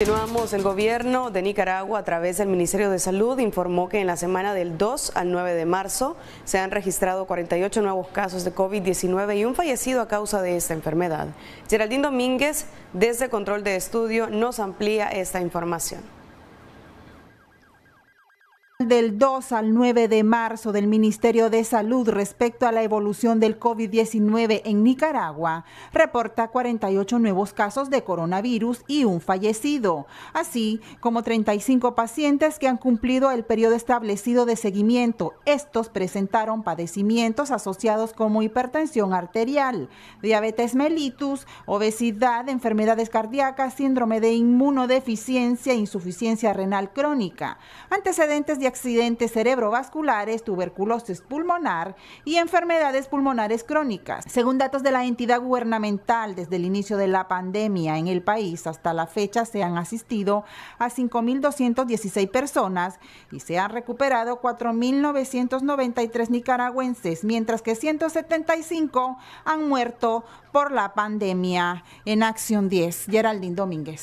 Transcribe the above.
Continuamos, el gobierno de Nicaragua a través del Ministerio de Salud informó que en la semana del 2 al 9 de marzo se han registrado 48 nuevos casos de COVID-19 y un fallecido a causa de esta enfermedad. Geraldine Domínguez, desde Control de Estudio, nos amplía esta información del 2 al 9 de marzo del Ministerio de Salud respecto a la evolución del COVID-19 en Nicaragua reporta 48 nuevos casos de coronavirus y un fallecido, así como 35 pacientes que han cumplido el periodo establecido de seguimiento. Estos presentaron padecimientos asociados como hipertensión arterial, diabetes mellitus, obesidad, enfermedades cardíacas, síndrome de inmunodeficiencia, insuficiencia renal crónica, antecedentes de accidentes cerebrovasculares, tuberculosis pulmonar y enfermedades pulmonares crónicas. Según datos de la entidad gubernamental, desde el inicio de la pandemia en el país hasta la fecha se han asistido a 5.216 personas y se han recuperado 4.993 nicaragüenses, mientras que 175 han muerto por la pandemia. En Acción 10, Geraldine Domínguez.